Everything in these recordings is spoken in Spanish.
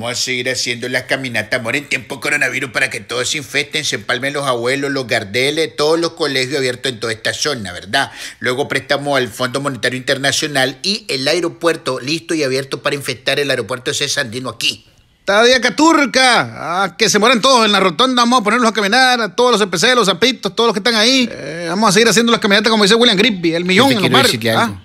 Vamos a seguir haciendo las caminatas, amor, en tiempo coronavirus para que todos se infecten, se empalmen los abuelos, los gardeles, todos los colegios abiertos en toda esta zona, ¿verdad? Luego prestamos al Fondo Monetario Internacional y el aeropuerto listo y abierto para infectar el aeropuerto César sandino aquí. Tadía Caturca, a que se mueran todos en la rotonda, vamos a ponerlos a caminar, a todos los empeceros, los zapitos, todos los que están ahí. Eh. vamos a seguir haciendo las caminatas como dice William Grippy, el millón en los mares. ¿Ah?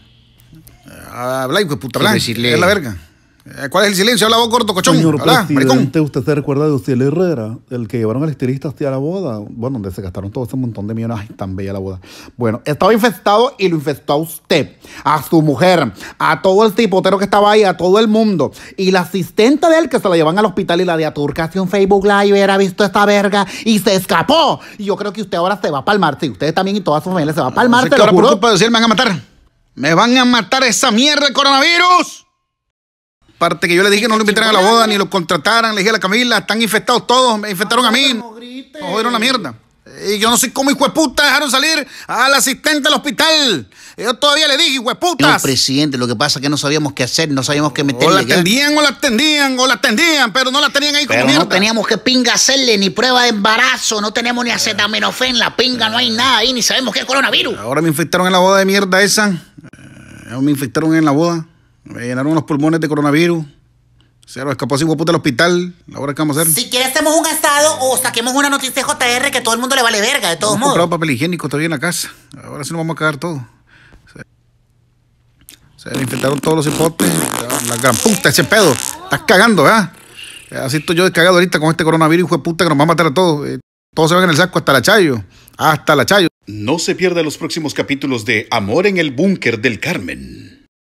Habla, hijo de puta es la verga. Eh, ¿Cuál es el silencio? Habla corto, cochón. Señor ¿usted se recuerda de Uciel Herrera, el que llevaron al estilista hacia la boda? Bueno, donde se gastaron todo ese montón de millones. Ay, tan bella la boda. Bueno, estaba infestado y lo infestó a usted, a su mujer, a todo el tipotero que estaba ahí, a todo el mundo. Y la asistente de él que se la llevan al hospital y la de Aturca hace un Facebook Live, era visto esta verga y se escapó. Y yo creo que usted ahora se va a palmar. Sí, usted también y toda su familia se va a palmar. No sé ahora por me van a matar. Me van a matar esa mierda de coronavirus. Parte que yo le dije que no lo invitaran a la boda ni los contrataran. Le dije a la Camila, están infectados todos, me infectaron a mí. Me jodieron la mierda. Y yo no sé cómo, hijo de puta, dejaron salir al asistente del hospital. Yo todavía le dije, hijo de puta. presidente, lo que pasa es que no sabíamos qué hacer, no sabíamos qué meterle. O la atendían, o la atendían, o la atendían, pero no la tenían ahí pero no teníamos que pinga hacerle, ni prueba de embarazo, no tenemos ni acetaminofén, la pinga, no hay nada ahí, ni sabemos qué es coronavirus. Ahora me infectaron en la boda de mierda esa. Eh, me infectaron en la boda. Me llenaron los pulmones de coronavirus. Se nos escapó así puta al hospital. Ahora qué vamos a hacer. Si quieres hacemos un asado o saquemos una noticia JR que todo el mundo le vale verga, de todos modos. comprado papel higiénico todavía en la casa. Ahora sí nos vamos a cagar todo. Se, se infectaron todos los hipotes. La gran puta, ese pedo. Estás cagando, ¿verdad? Así estoy yo descagado ahorita con este coronavirus, hijo de puta, que nos va a matar a todos. Eh, todos se van en el saco, hasta la Chayo. Hasta la Chayo. No se pierda los próximos capítulos de Amor en el Búnker del Carmen.